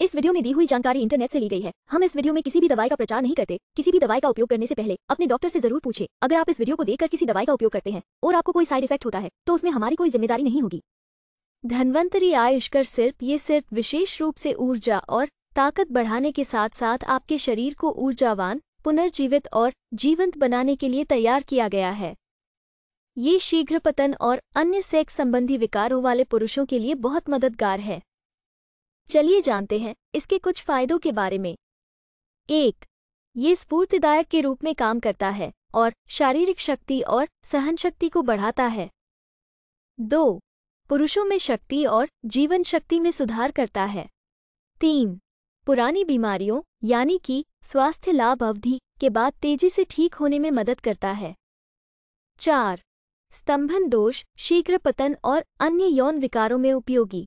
इस वीडियो में दी हुई जानकारी इंटरनेट से ली गई है हम इस वीडियो में किसी भी दवाई का प्रचार नहीं करते किसी भी दवाई का उपयोग करने से पहले अपने डॉक्टर से जरूर पूछे अगर आप इस वीडियो को देखकर किसी दवाई का उपयोग करते हैं और आपको कोई साइड इफेक्ट होता है तो उसमें हमारी कोई जिम्मेदारी नहीं होगी धनवंतरी आयुष्कर सिर्फ ये सिर्फ विशेष रूप से ऊर्जा और ताकत बढ़ाने के साथ साथ आपके शरीर को ऊर्जावान पुनर्जीवित और जीवंत बनाने के लिए तैयार किया गया है ये शीघ्र पतन और अन्य सेक्स संबंधी विकारों वाले पुरुषों के लिए बहुत मददगार है चलिए जानते हैं इसके कुछ फायदों के बारे में एक ये स्फूर्तिदायक के रूप में काम करता है और शारीरिक शक्ति और सहन शक्ति को बढ़ाता है दो पुरुषों में शक्ति और जीवन शक्ति में सुधार करता है तीन पुरानी बीमारियों यानी कि स्वास्थ्य लाभ अवधि के बाद तेजी से ठीक होने में मदद करता है चार स्तंभन दोष शीघ्र पतन और अन्य यौन विकारों में उपयोगी